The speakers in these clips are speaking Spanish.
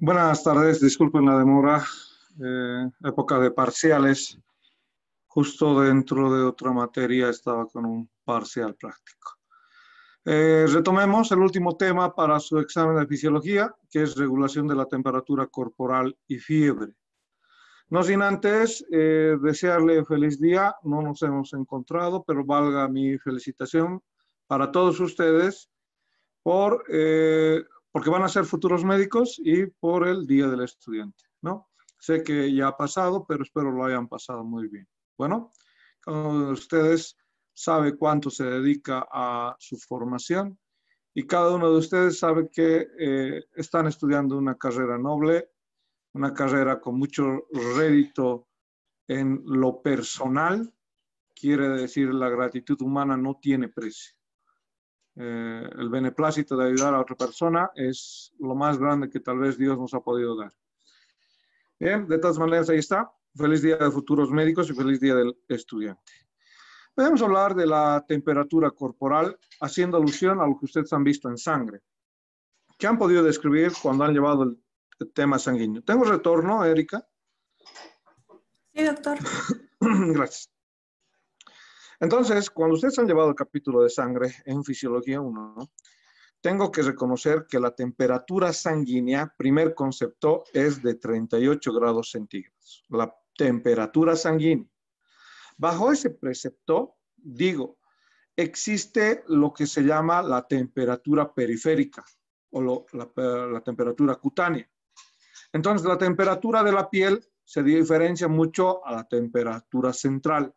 Buenas tardes, disculpen la demora, eh, época de parciales. Justo dentro de otra materia estaba con un parcial práctico. Eh, retomemos el último tema para su examen de fisiología, que es regulación de la temperatura corporal y fiebre. No sin antes eh, desearle feliz día, no nos hemos encontrado, pero valga mi felicitación para todos ustedes por porque van a ser futuros médicos y por el Día del Estudiante, ¿no? Sé que ya ha pasado, pero espero lo hayan pasado muy bien. Bueno, cada ustedes sabe cuánto se dedica a su formación y cada uno de ustedes sabe que eh, están estudiando una carrera noble, una carrera con mucho rédito en lo personal, quiere decir la gratitud humana no tiene precio. Eh, el beneplácito de ayudar a otra persona es lo más grande que tal vez Dios nos ha podido dar. Bien, de todas maneras, ahí está. Feliz día de futuros médicos y feliz día del estudiante. Podemos hablar de la temperatura corporal haciendo alusión a lo que ustedes han visto en sangre. ¿Qué han podido describir cuando han llevado el tema sanguíneo? Tengo retorno, Erika. Sí, doctor. Gracias. Entonces, cuando ustedes han llevado el capítulo de sangre en Fisiología 1, tengo que reconocer que la temperatura sanguínea, primer concepto, es de 38 grados centígrados. La temperatura sanguínea. Bajo ese precepto, digo, existe lo que se llama la temperatura periférica o la, la temperatura cutánea. Entonces, la temperatura de la piel se diferencia mucho a la temperatura central.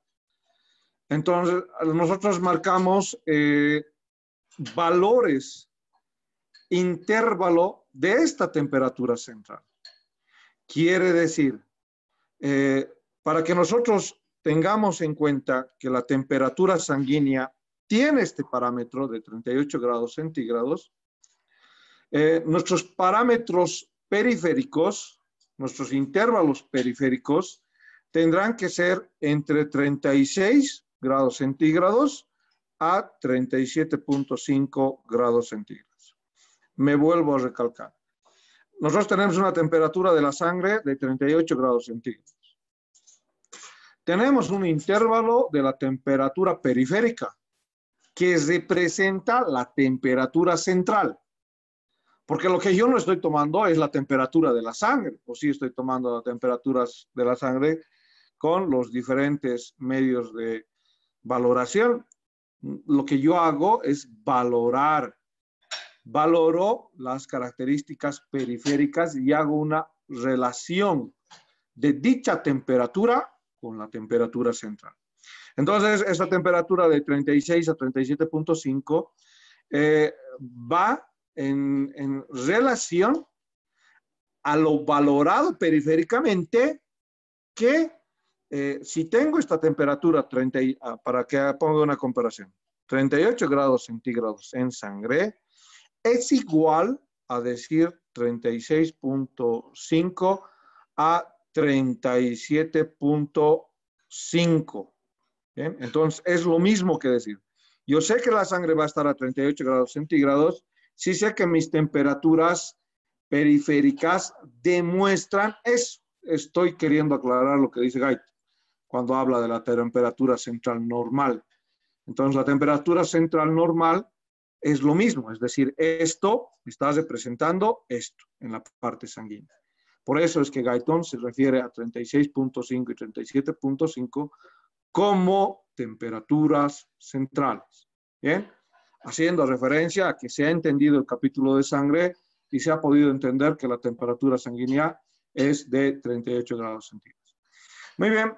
Entonces, nosotros marcamos eh, valores, intervalo de esta temperatura central. Quiere decir, eh, para que nosotros tengamos en cuenta que la temperatura sanguínea tiene este parámetro de 38 grados centígrados, eh, nuestros parámetros periféricos, nuestros intervalos periféricos, tendrán que ser entre 36 grados centígrados a 37.5 grados centígrados. Me vuelvo a recalcar. Nosotros tenemos una temperatura de la sangre de 38 grados centígrados. Tenemos un intervalo de la temperatura periférica que representa la temperatura central. Porque lo que yo no estoy tomando es la temperatura de la sangre, o sí estoy tomando las temperaturas de la sangre con los diferentes medios de Valoración. Lo que yo hago es valorar. Valoro las características periféricas y hago una relación de dicha temperatura con la temperatura central. Entonces, esa temperatura de 36 a 37.5 eh, va en relación a lo valorado periféricamente que eh, si tengo esta temperatura, ah, para que ponga una comparación, 38 grados centígrados en sangre, es igual a decir 36.5 a 37.5. Entonces, es lo mismo que decir. Yo sé que la sangre va a estar a 38 grados centígrados, si sé que mis temperaturas periféricas demuestran eso. Estoy queriendo aclarar lo que dice Gait cuando habla de la temperatura central normal. Entonces, la temperatura central normal es lo mismo, es decir, esto está representando esto en la parte sanguínea. Por eso es que Gaitón se refiere a 36.5 y 37.5 como temperaturas centrales. ¿Bien? Haciendo referencia a que se ha entendido el capítulo de sangre y se ha podido entender que la temperatura sanguínea es de 38 grados centígrados. Muy bien,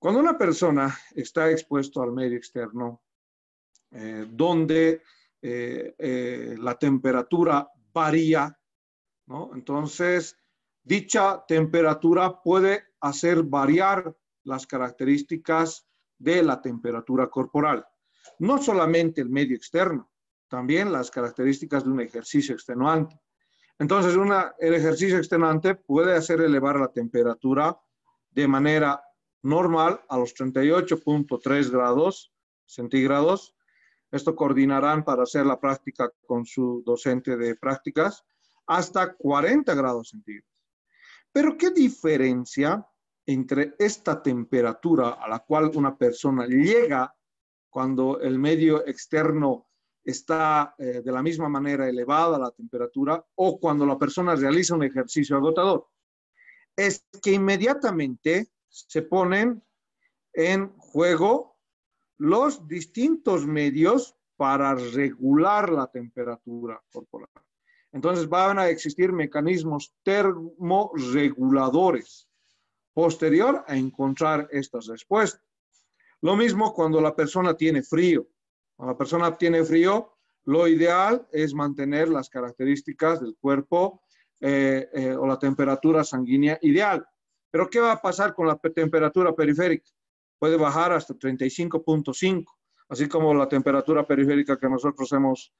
cuando una persona está expuesto al medio externo, eh, donde eh, eh, la temperatura varía, entonces dicha temperatura puede hacer variar las características de la temperatura corporal. No solamente el medio externo, también las características de un ejercicio extenuante. Entonces, una, el ejercicio extenuante puede hacer elevar la temperatura de manera normal a los 38.3 grados centígrados. Esto coordinarán para hacer la práctica con su docente de prácticas hasta 40 grados centígrados. Pero ¿qué diferencia entre esta temperatura a la cual una persona llega cuando el medio externo está eh, de la misma manera elevada la temperatura o cuando la persona realiza un ejercicio agotador? Es que inmediatamente se ponen en juego los distintos medios para regular la temperatura corporal. Entonces van a existir mecanismos termorreguladores posterior a encontrar estas respuestas. Lo mismo cuando la persona tiene frío. Cuando la persona tiene frío, lo ideal es mantener las características del cuerpo eh, eh, o la temperatura sanguínea ideal. Pero ¿qué va a pasar con la temperatura periférica? Puede bajar hasta 35.5, así como la temperatura periférica que nosotros hemos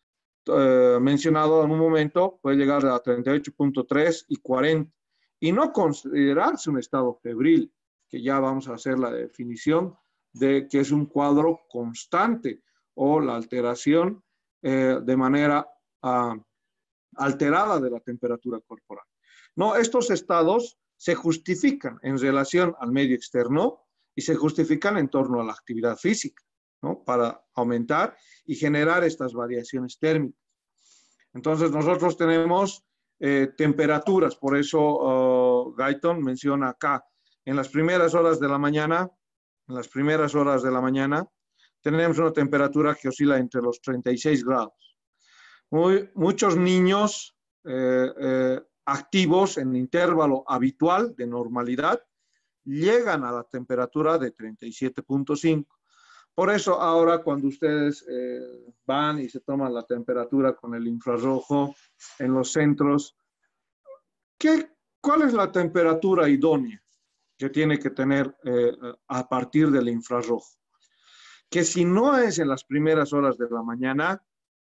eh, mencionado en un momento puede llegar a 38.3 y 40. Y no considerarse un estado febril, que ya vamos a hacer la definición de que es un cuadro constante o la alteración eh, de manera ah, alterada de la temperatura corporal. No, estos estados se justifican en relación al medio externo y se justifican en torno a la actividad física, ¿no? Para aumentar y generar estas variaciones térmicas. Entonces, nosotros tenemos eh, temperaturas, por eso uh, Guyton menciona acá, en las primeras horas de la mañana, en las primeras horas de la mañana, tenemos una temperatura que oscila entre los 36 grados. muchos niños eh, eh, activos en intervalo habitual de normalidad llegan a la temperatura de 37.5. Por eso ahora cuando ustedes eh, van y se toman la temperatura con el infrarrojo en los centros, ¿qué, ¿cuál es la temperatura idónea que tiene que tener eh, a partir del infrarrojo? Que si no es en las primeras horas de la mañana,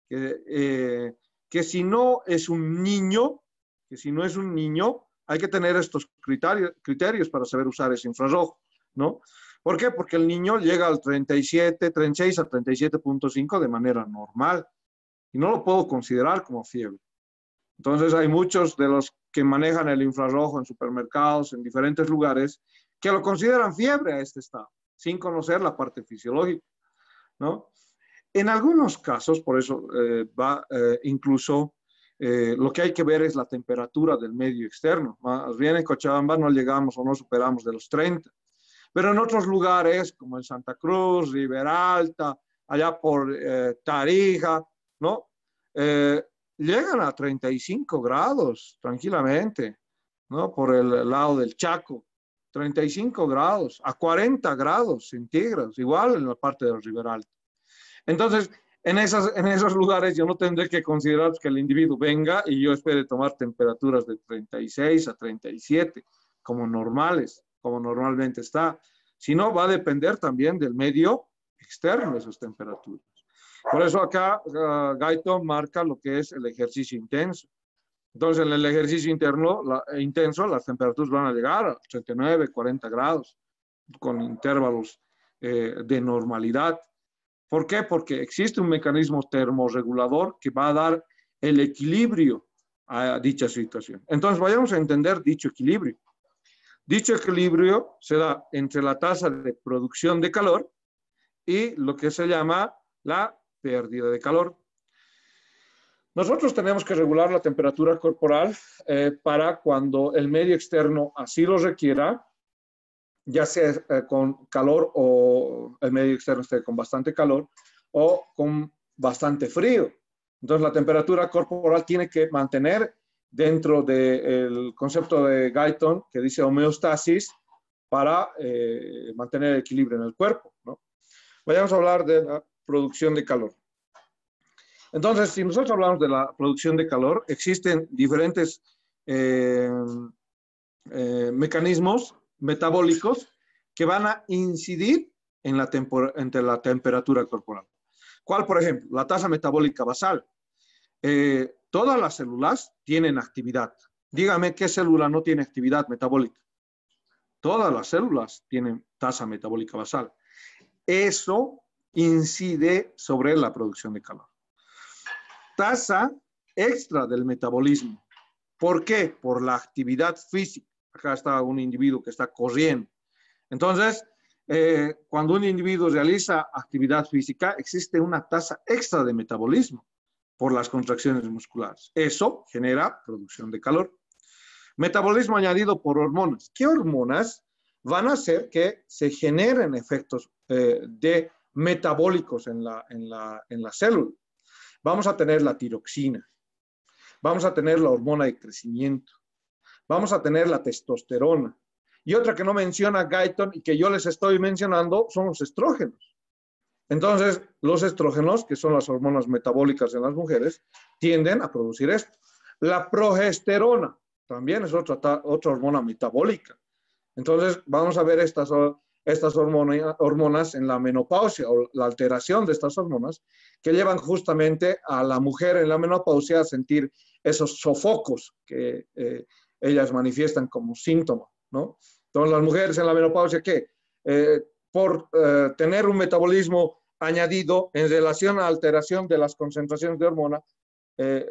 que eh, si no es un niño, que si no es un niño, hay que tener estos criterios, criterios para saber usar ese infrarrojo, ¿no? ¿Por qué? Porque el niño llega al 37, 36 a 37.5 de manera normal y no lo puedo considerar como fiebre. Entonces hay muchos de los que manejan el infrarrojo en supermercados, en diferentes lugares, que lo consideran fiebre a este estado, sin conocer la parte fisiológica, ¿no? En algunos casos, por eso eh, va eh, incluso eh, lo que hay que ver es la temperatura del medio externo. Más bien en Cochabamba no llegamos o no superamos de los 30. Pero en otros lugares, como en Santa Cruz, Riberalta, allá por eh, Tarija, ¿no? Eh, llegan a 35 grados tranquilamente, ¿no? Por el lado del Chaco, 35 grados, a 40 grados centígrados, igual en la parte del Riberalta. Entonces, en, esas, en esos lugares yo no tendré que considerar que el individuo venga y yo espere tomar temperaturas de 36 a 37 como normales, como normalmente está, sino va a depender también del medio externo de esas temperaturas. Por eso acá ah, Gaito marca lo que es el ejercicio intenso. Entonces, en el ejercicio interno, eh, intenso, las temperaturas van a llegar a 39, 40 grados, con intervalos eh, de normalidad. ¿Por qué? Porque existe un mecanismo termorregulador que va a dar el equilibrio a dicha situación. Entonces, vayamos a entender dicho equilibrio. Dicho equilibrio se da entre la tasa de producción de calor y lo que se llama la pérdida de calor. Nosotros tenemos que regular la temperatura corporal eh, para cuando el medio externo así lo requiera, ya sea eh, con calor o el medio externo esté con bastante calor o con bastante frío. Entonces la temperatura corporal tiene que mantener dentro del concepto de Guyton que dice homeostasis para eh, mantener el equilibrio en el cuerpo. ¿no? Vayamos a hablar de la producción de calor. Entonces, si nosotros hablamos de la producción de calor, existen diferentes eh, mecanismos metabólicos que van a incidir en la, entre la temperatura corporal. ¿Cuál, por ejemplo? La tasa metabólica basal. Eh, todas las células tienen actividad. Dígame qué célula no tiene actividad metabólica. Todas las células tienen tasa metabólica basal. Eso incide sobre la producción de calor. Tasa extra del metabolismo. ¿Por qué? Por la actividad física acá está un individuo que está corriendo. Entonces, eh, cuando un individuo realiza actividad física, existe una tasa extra de metabolismo por las contracciones musculares. Eso genera producción de calor. Metabolismo añadido por hormonas. ¿Qué hormonas van a hacer que se generen efectos eh, de metabólicos en la, en la célula? Vamos a tener la tiroxina, vamos a tener la hormona de crecimiento, vamos a tener la testosterona. Y otra que no menciona Gaiton y que yo les estoy mencionando son los estrógenos. Entonces, los estrógenos, que son las hormonas metabólicas en las mujeres, tienden a producir esto. La progesterona también es otra, otra hormona metabólica. Entonces, vamos a ver estas, estas hormonas en la menopausia o la alteración de estas hormonas que llevan justamente a la mujer en la menopausia a sentir esos sofocos que eh, ellas manifiestan como síntoma, ¿no? Entonces, las mujeres en la menopausia, ¿qué? Eh, por eh, tener un metabolismo añadido en relación a alteración de las concentraciones de hormona, eh,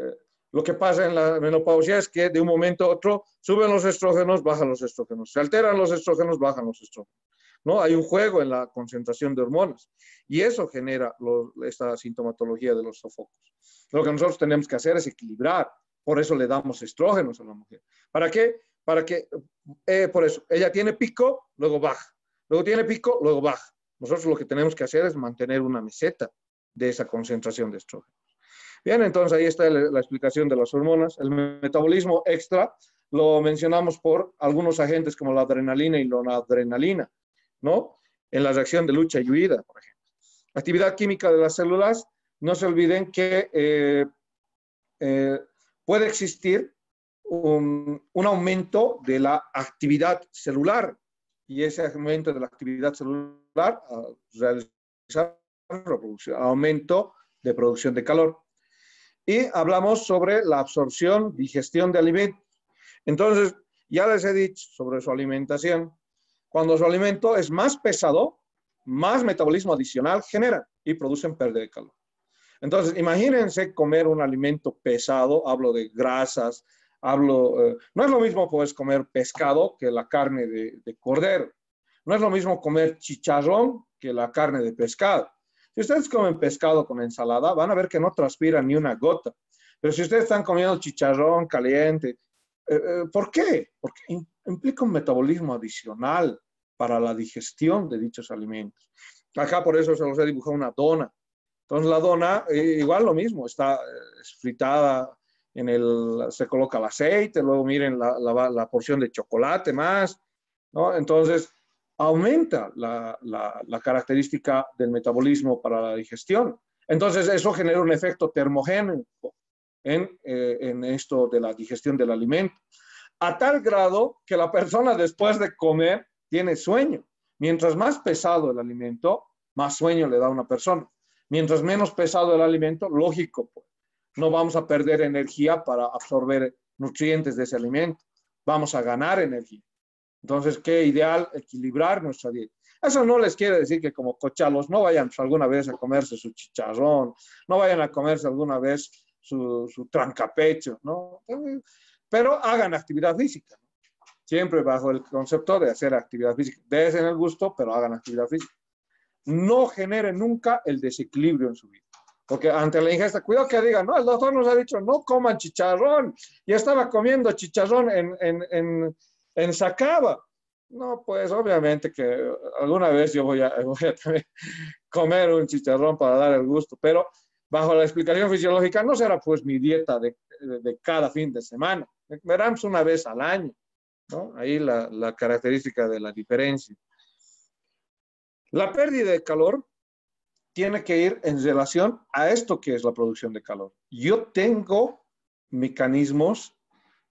lo que pasa en la menopausia es que de un momento a otro suben los estrógenos, bajan los estrógenos, se alteran los estrógenos, bajan los estrógenos. ¿no? Hay un juego en la concentración de hormonas y eso genera esta sintomatología de los sofocos. Lo que nosotros tenemos que hacer es equilibrar por eso le damos estrógenos a la mujer. ¿Para qué? Para que, eh, por eso, ella tiene pico, luego baja. Luego tiene pico, luego baja. Nosotros lo que tenemos que hacer es mantener una meseta de esa concentración de estrógenos. Bien, entonces ahí está la, explicación de las hormonas. El metabolismo extra lo mencionamos por algunos agentes como la adrenalina y la adrenalina, ¿no? En la reacción de lucha y huida, por ejemplo. Actividad química de las células, no se olviden que eh, eh, puede existir un, aumento de la actividad celular y ese aumento de la actividad celular aumento de producción de calor. Y hablamos sobre la absorción, digestión de alimentos. Entonces, ya les he dicho sobre su alimentación. Cuando su alimento es más pesado, más metabolismo adicional genera y producen pérdida de calor. Entonces, imagínense comer un alimento pesado, hablo de grasas, hablo, eh, no es lo mismo pues comer pescado que la carne de, cordero, no es lo mismo comer chicharrón que la carne de pescado. Si ustedes comen pescado con ensalada, van a ver que no transpiran ni una gota. Pero si ustedes están comiendo chicharrón caliente, eh, eh, ¿por qué? Porque implica un metabolismo adicional para la digestión de dichos alimentos. Acá por eso se los he dibujado una dona. Entonces la dona, eh, igual lo mismo, está eh, fritada, en el, se coloca el aceite, luego miren la, porción de chocolate más, ¿no? Entonces aumenta la, característica del metabolismo para la digestión. Entonces eso genera un efecto termogénico en, eh, en esto de la digestión del alimento, a tal grado que la persona después de comer tiene sueño. Mientras más pesado el alimento, más sueño le da a una persona. Mientras menos pesado el alimento, lógico, pues, no vamos a perder energía para absorber nutrientes de ese alimento. Vamos a ganar energía. Entonces, qué ideal equilibrar nuestra dieta. Eso no les quiere decir que como cochalos no vayan pues, alguna vez a comerse su chicharrón, no vayan a comerse alguna vez su, trancapecho, Pero hagan actividad física, siempre bajo el concepto de hacer actividad física. Desen el gusto, pero hagan actividad física no genere nunca el desequilibrio en su vida. Porque ante la ingesta, cuidado que digan, no, el doctor nos ha dicho, no coman chicharrón. Y estaba comiendo chicharrón en, Sacaba. No, pues obviamente que alguna vez yo voy a, comer un chicharrón para dar el gusto, pero bajo la explicación fisiológica no será pues mi dieta de, cada fin de semana. Verán pues, una vez al año, ¿no? Ahí la característica de la diferencia. La pérdida de calor tiene que ir en relación a esto que es la producción de calor. Yo tengo mecanismos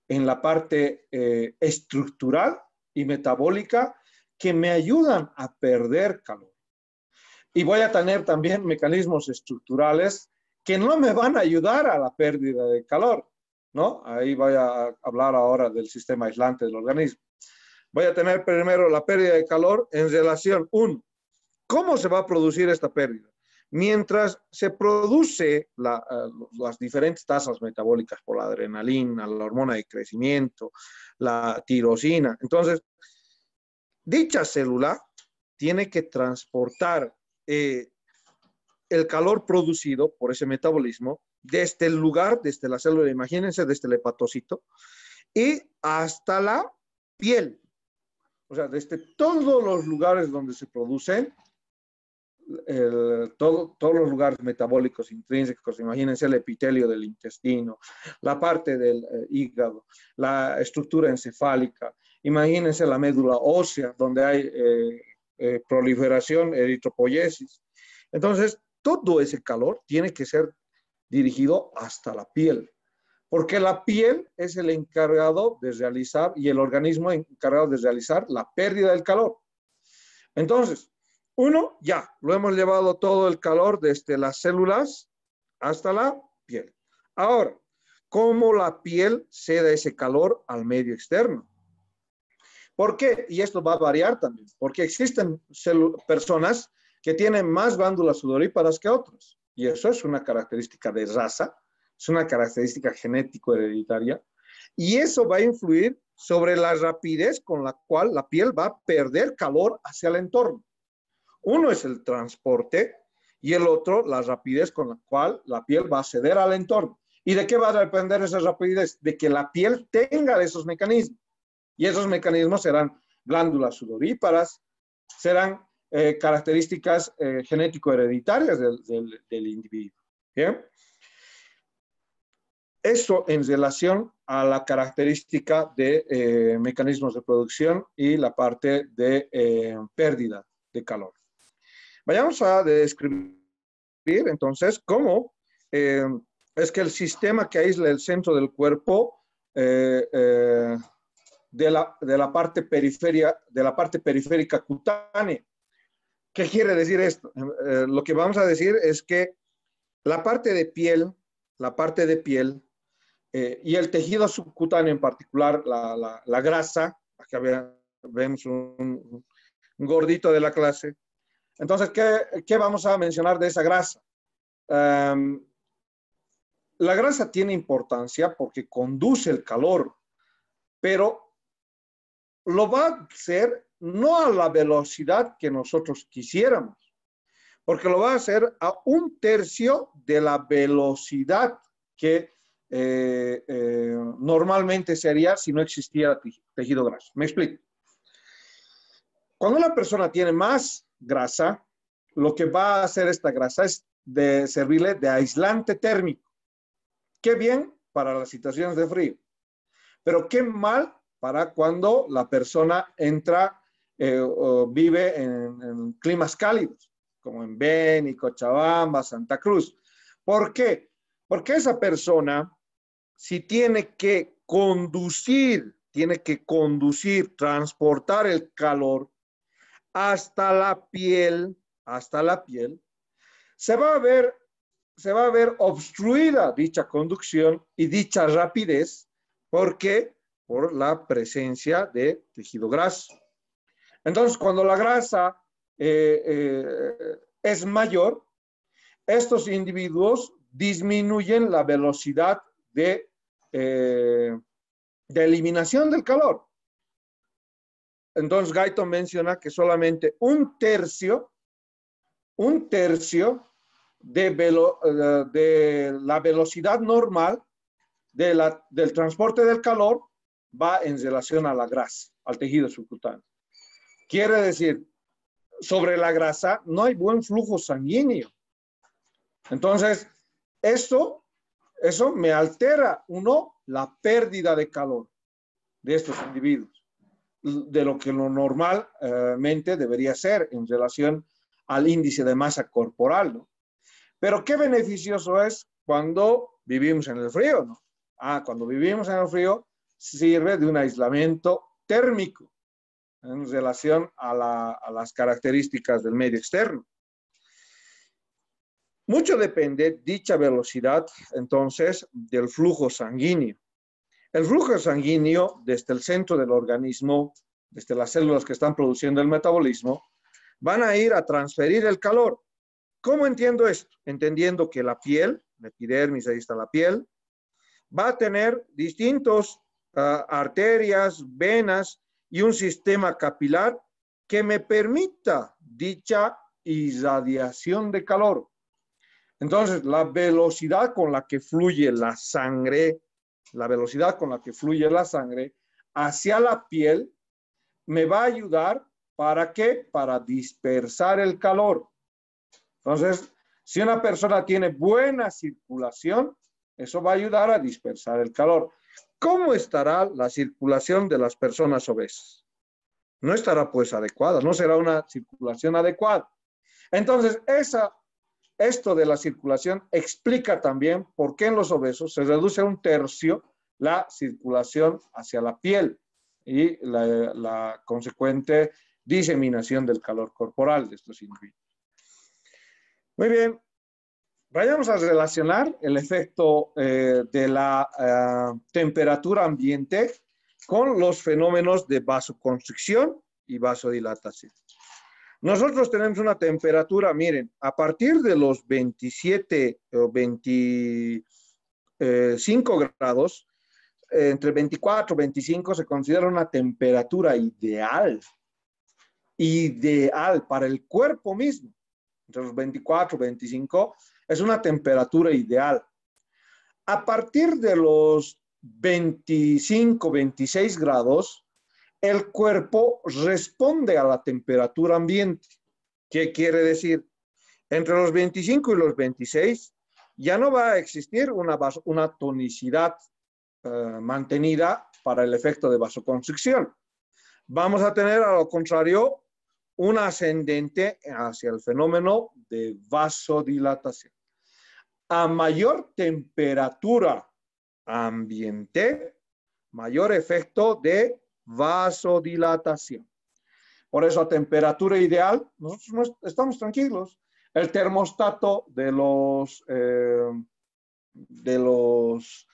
en la parte eh, estructural y metabólica que me ayudan a perder calor. Y voy a tener también mecanismos estructurales que no me van a ayudar a la pérdida de calor, ¿no? Ahí voy a hablar ahora del sistema aislante del organismo. Voy a tener primero la pérdida de calor en relación, un, ¿Cómo se va a producir esta pérdida? Mientras se produce eh, las diferentes tasas metabólicas por la adrenalina, la hormona de crecimiento, la tirosina, entonces, dicha célula tiene que transportar eh, el calor producido por ese metabolismo desde el lugar, desde la célula, imagínense, desde el hepatocito, y hasta la piel. O sea, desde todos los lugares donde se producen todo, todos los lugares metabólicos intrínsecos, imagínense el epitelio del intestino, la parte del eh, hígado, la estructura encefálica, imagínense la médula ósea, donde hay eh, eh, proliferación, eritropoyesis. Entonces, todo ese calor tiene que ser dirigido hasta la piel, porque la piel es el encargado de realizar y el organismo encargado de realizar la pérdida del calor. Entonces, uno, ya, lo hemos llevado todo el calor desde este, las células hasta la piel. Ahora, ¿cómo la piel cede ese calor al medio externo? ¿Por qué? Y esto va a variar también, porque existen personas que tienen más glándulas sudoríparas que otras. Y eso es una característica de raza, es una característica genético-hereditaria. Y eso va a influir sobre la rapidez con la cual la piel va a perder calor hacia el entorno. Uno es el transporte y el otro la rapidez con la cual la piel va a ceder al entorno. ¿Y de qué va a depender esa rapidez? De que la piel tenga esos mecanismos. Y esos mecanismos serán glándulas sudoríparas, serán eh, características eh, genético-hereditarias del, individuo. ¿Bien? Esto en relación a la característica de eh, mecanismos de producción y la parte de pérdida de calor. Vayamos a describir entonces cómo eh, es que el sistema que aísla el centro del cuerpo eh, eh, de, la, parte periferia, de la parte periférica cutánea. ¿Qué quiere decir esto? lo que vamos a decir es que la parte de piel, la parte de piel y el tejido subcutáneo en particular, la, grasa, aquí vemos un gordito de la clase, entonces, ¿qué, vamos a mencionar de esa grasa? Em, la grasa tiene importancia porque conduce el calor, pero lo va a hacer no a la velocidad que nosotros quisiéramos, porque lo va a hacer a un tercio de la velocidad que eh, eh, normalmente sería si no existiera tejido graso. Me explico. Cuando una persona tiene más grasa, lo que va a hacer esta grasa es de servirle de aislante térmico. Qué bien para las situaciones de frío, pero qué mal para cuando la persona entra eh, o vive en, en, climas cálidos, como en Beni, Cochabamba, Santa Cruz. ¿Por qué? Porque esa persona, si tiene que conducir, tiene que conducir, transportar el calor, hasta la piel, hasta la piel, se va a ver, se va a ver obstruida dicha conducción y dicha rapidez. porque Por la presencia de tejido graso. Entonces, cuando la grasa eh, eh, es mayor, estos individuos disminuyen la velocidad de, eh, de eliminación del calor. Entonces Gaito menciona que solamente un tercio, un tercio de, eh, la velocidad normal del transporte del calor va en relación a la grasa, al tejido subcutáneo. Quiere decir, sobre la grasa no hay buen flujo sanguíneo. Entonces, eso, eso me altera, uno, la pérdida de calor de estos individuos de lo que lo normalmente debería ser en relación al índice de masa corporal, Pero qué beneficioso es cuando vivimos en el frío, ¿no? Ah, cuando vivimos en el frío sirve de un aislamiento térmico en relación a, a las características del medio externo. Mucho depende dicha velocidad, entonces, del flujo sanguíneo. El flujo sanguíneo desde el centro del organismo, desde las células que están produciendo el metabolismo, van a ir a transferir el calor. ¿Cómo entiendo esto? Entendiendo que la piel, la epidermis, ahí está la piel, va a tener distintos ah, arterias, venas y un sistema capilar que me permita dicha irradiación de calor. Entonces, la velocidad con la que fluye la sangre la velocidad con la que fluye la sangre hacia la piel, me va a ayudar para qué? Para dispersar el calor. Entonces, si una persona tiene buena circulación, eso va a ayudar a dispersar el calor. ¿Cómo estará la circulación de las personas obesas? No estará pues adecuada, no será una circulación adecuada. Entonces, esa esto de la circulación explica también por qué en los obesos se reduce a un tercio la circulación hacia la piel y la, consecuente diseminación del calor corporal de estos individuos. Muy bien, vayamos a relacionar el efecto eh, de la eh, temperatura ambiente con los fenómenos de vasoconstricción y vasodilatación. Nosotros tenemos una temperatura, miren, a partir de los 27 o 25 grados, eh, entre 24 y 25 se considera una temperatura ideal, ideal para el cuerpo mismo. Entre los 24 y 25 es una temperatura ideal. A partir de los 25, 26 grados, el cuerpo responde a la temperatura ambiente. ¿Qué quiere decir? Entre los 25 y los 26 ya no va a existir una, tonicidad eh, mantenida para el efecto de vasoconstricción. Vamos a tener, a lo contrario, un ascendente hacia el fenómeno de vasodilatación. A mayor temperatura ambiente, mayor efecto de vasodilatación. Por eso a temperatura ideal, nosotros estamos tranquilos. El termostato de los, eh, de los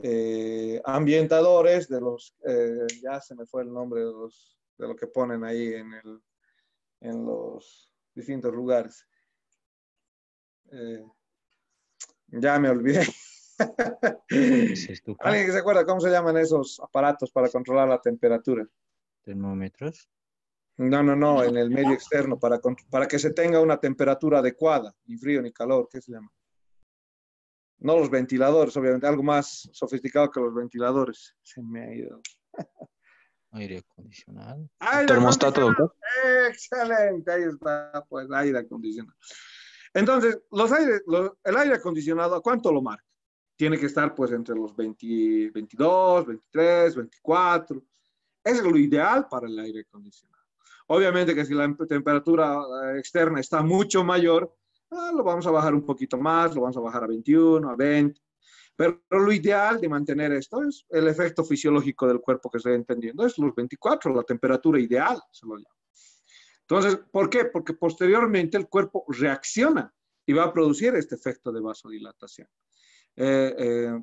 eh, ambientadores, de los, eh, ya se me fue el nombre de, los, de lo que ponen ahí en, el, en los distintos lugares. ya me olvidé. ¿Alguien que se acuerda cómo se llaman esos aparatos para controlar la temperatura? ¿Termómetros? No, no, no, en el medio externo, para, para que se tenga una temperatura adecuada, ni frío ni calor, ¿qué se llama? No los ventiladores, obviamente, algo más sofisticado que los ventiladores. Se me ha ido. Aire acondicionado. termostato, Excelente, ahí está, pues aire acondicionado. Entonces, los aire, el aire acondicionado, ¿a cuánto lo marca? tiene que estar pues entre los 22, 23, 24. Es lo ideal para el aire acondicionado. Obviamente que si la em-, temperatura eh, externa está mucho mayor, ah, lo vamos a bajar un poquito más, lo vamos a bajar a 21, a 20. Pero lo ideal de mantener esto es el efecto fisiológico del cuerpo que estoy entendiendo, es los 24, la temperatura ideal, se lo llama. Entonces, ¿por qué? Porque posteriormente el cuerpo reacciona y va a producir este efecto de vasodilatación. Eh, eh,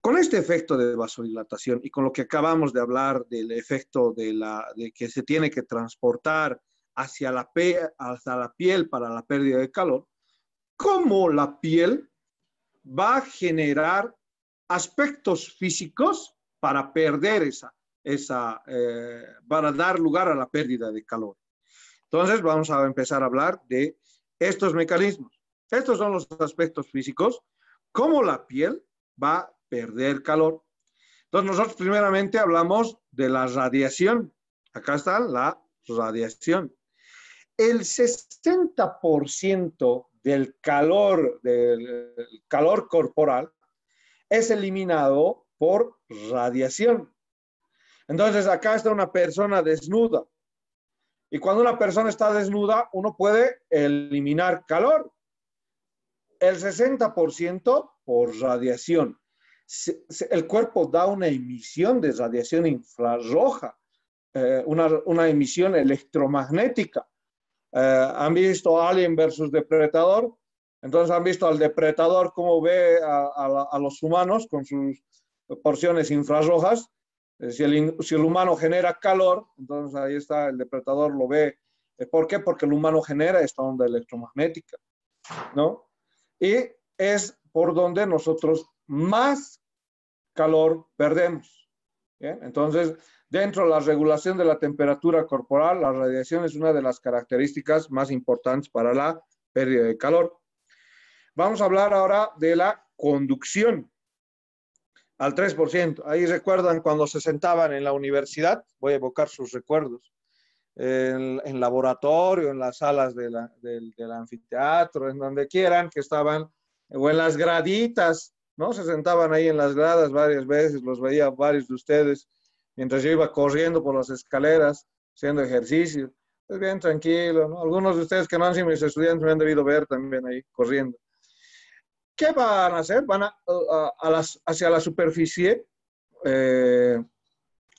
con este efecto de vasodilatación y con lo que acabamos de hablar del efecto de, que se tiene que transportar hacia la, piel para la pérdida de calor, cómo la piel va a generar aspectos físicos para perder esa, esa eh, para dar lugar a la pérdida de calor. Entonces vamos a empezar a hablar de estos mecanismos. Estos son los aspectos físicos. ¿Cómo la piel va a perder calor? Entonces, nosotros primeramente hablamos de la radiación. Acá está la radiación. El 60% del calor, del calor corporal es eliminado por radiación. Entonces, acá está una persona desnuda. Y cuando una persona está desnuda, uno puede eliminar calor el 60% por radiación. el cuerpo da una emisión de radiación infrarroja, eh, una, emisión electromagnética. Eh, ¿Han visto Alien versus Depredador? Entonces han visto al depredador cómo ve a, los humanos con sus porciones infrarrojas. Eh, si, el, si el, humano genera calor, entonces ahí está, el depredador lo ve. ¿Por qué? Porque el humano genera esta onda electromagnética, ¿no? y es por donde nosotros más calor perdemos. Entonces, dentro de la regulación de la temperatura corporal, la radiación es una de las características más importantes para la pérdida de calor. Vamos a hablar ahora de la conducción al 3%. Ahí recuerdan cuando se sentaban en la universidad, voy a evocar sus recuerdos en, laboratorio, en las salas del, del anfiteatro, en donde quieran, que estaban, o en las graditas, ¿no? Se sentaban ahí en las gradas varias veces, los veía varios de ustedes, mientras yo iba corriendo por las escaleras, haciendo ejercicio. Pues bien, tranquilo, ¿no? Algunos de ustedes que no han sido mis estudiantes me han debido ver también ahí corriendo. ¿Qué van a hacer? Van a, a, las, hacia la superficie, eh,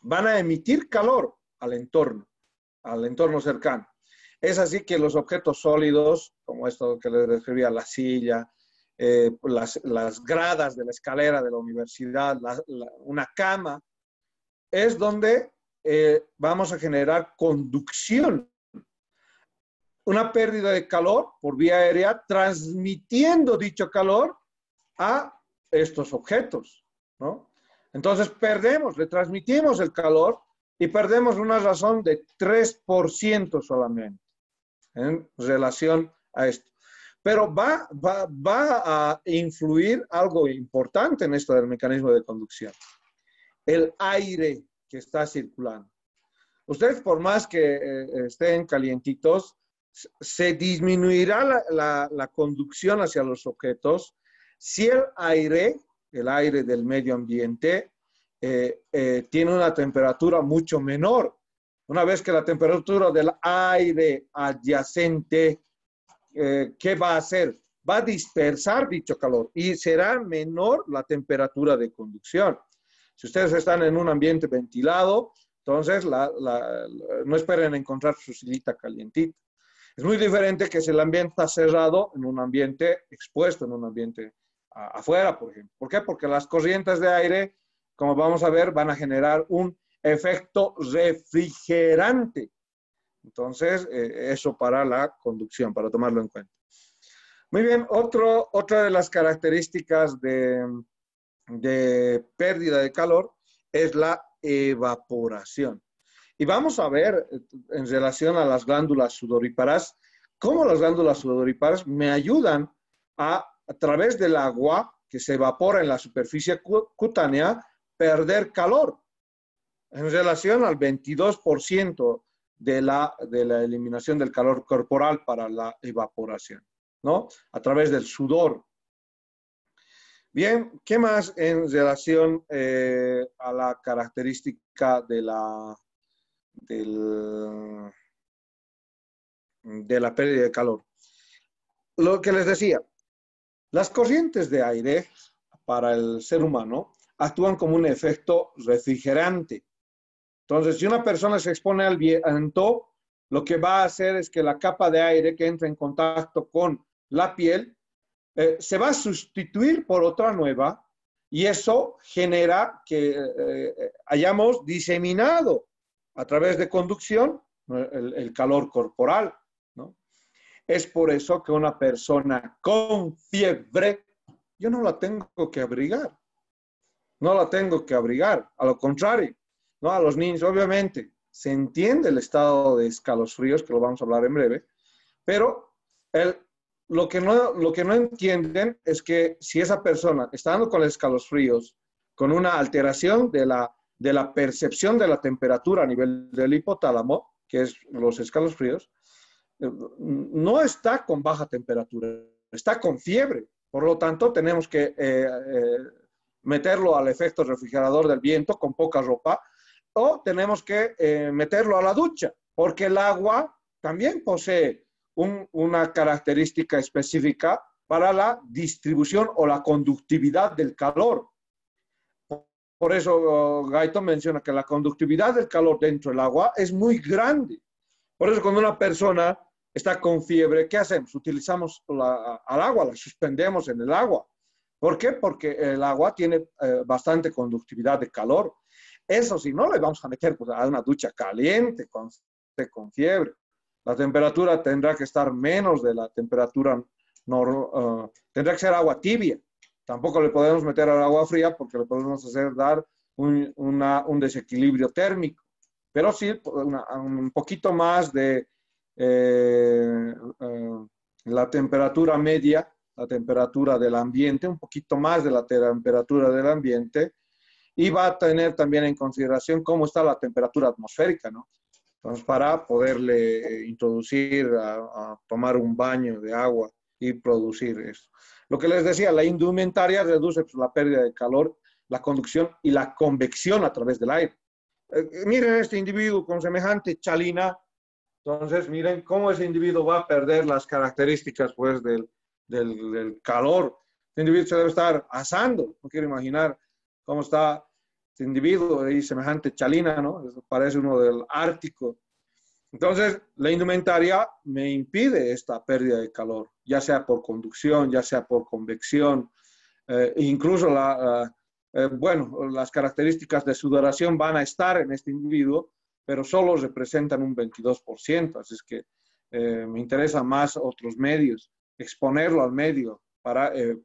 van a emitir calor al entorno al entorno cercano. Es así que los objetos sólidos, como esto que les describía, la silla, eh, las, gradas de la escalera de la universidad, una cama, es donde eh, vamos a generar conducción. Una pérdida de calor por vía aérea, transmitiendo dicho calor a estos objetos, Entonces perdemos, le transmitimos el calor y perdemos una razón de 3% solamente en relación a esto. Pero va, va, va, a influir algo importante en esto del mecanismo de conducción. El aire que está circulando. Ustedes, por más que eh, estén calientitos, se disminuirá la, la, la conducción hacia los objetos si el aire, el aire del medio ambiente, eh, eh, tiene una temperatura mucho menor. Una vez que la temperatura del aire adyacente, eh, ¿qué va a hacer? Va a dispersar dicho calor y será menor la temperatura de conducción. Si ustedes están en un ambiente ventilado, entonces no esperen encontrar su silita calientita. Es muy diferente que si el ambiente está cerrado en un ambiente expuesto, en un ambiente afuera, por ejemplo. ¿Por qué? Porque las corrientes de aire como vamos a ver, van a generar un efecto refrigerante. Entonces, eh, eso para la conducción, para tomarlo en cuenta. Muy bien, otro, otra de las características de, de pérdida de calor es la evaporación. Y vamos a ver en relación a las glándulas sudoríparas, cómo las glándulas sudoríparas me ayudan a, a través del agua que se evapora en la superficie cutánea, perder calor en relación al 22% de la, de la eliminación del calor corporal para la evaporación, ¿no? A través del sudor. Bien, ¿qué más en relación eh, a la característica de la, de la pérdida de calor? Lo que les decía, las corrientes de aire para el ser humano actúan como un efecto refrigerante. Entonces, si una persona se expone al viento, lo que va a hacer es que la capa de aire que entra en contacto con la piel eh, se va a sustituir por otra nueva y eso genera que eh, eh, hayamos diseminado a través de conducción el, calor corporal. Es por eso que una persona con fiebre, yo no la tengo que abrigar no la tengo que abrigar, a lo contrario, ¿no? A los niños, obviamente, se entiende el estado de escalofríos, que lo vamos a hablar en breve, pero lo, que no, lo que no entienden es que si esa persona está dando con escalofríos, con una alteración de la, de la percepción de la temperatura a nivel del hipotálamo, que es los escalofríos, no está con baja temperatura, está con fiebre. Por lo tanto, tenemos que eh, eh, meterlo al efecto refrigerador del viento con poca ropa, o tenemos que eh, meterlo a la ducha, porque el agua también posee una característica específica para la distribución o la conductividad del calor. Por eso Gaito menciona que la conductividad del calor dentro del agua es muy grande. Por eso cuando una persona está con fiebre, ¿qué hacemos? Utilizamos la, al agua, la suspendemos en el agua. ¿Por qué? Porque el agua tiene eh, bastante conductividad de calor. Eso si no le vamos a meter pues, a una ducha caliente con, con fiebre. La temperatura tendrá que estar menos de la temperatura normal. Eh, tendrá que ser agua tibia. Tampoco le podemos meter al agua fría porque le podemos hacer dar un, desequilibrio térmico. Pero sí, un poquito más de eh, la temperatura media la temperatura del ambiente, un poquito más de la temperatura del ambiente, y va a tener también en consideración cómo está la temperatura atmosférica, ¿no? Entonces, para poderle introducir a, tomar un baño de agua y producir eso. Lo que les decía, la indumentaria reduce pues, la pérdida de calor, la conducción y la convección a través del aire. Eh, eh, miren este individuo con semejante chalina, entonces miren cómo ese individuo va a perder las características pues del, del, calor. Este individuo se debe estar asando, no quiero imaginar cómo está este individuo ahí, semejante chalina, ¿no? Parece uno del Ártico. Entonces, la indumentaria me impide esta pérdida de calor, ya sea por conducción, ya sea por convección, eh, incluso la, eh, bueno, las características de sudoración van a estar en este individuo, pero solo representan un 22%, así es que eh, me interesan más otros medios exponerlo al medio para eh,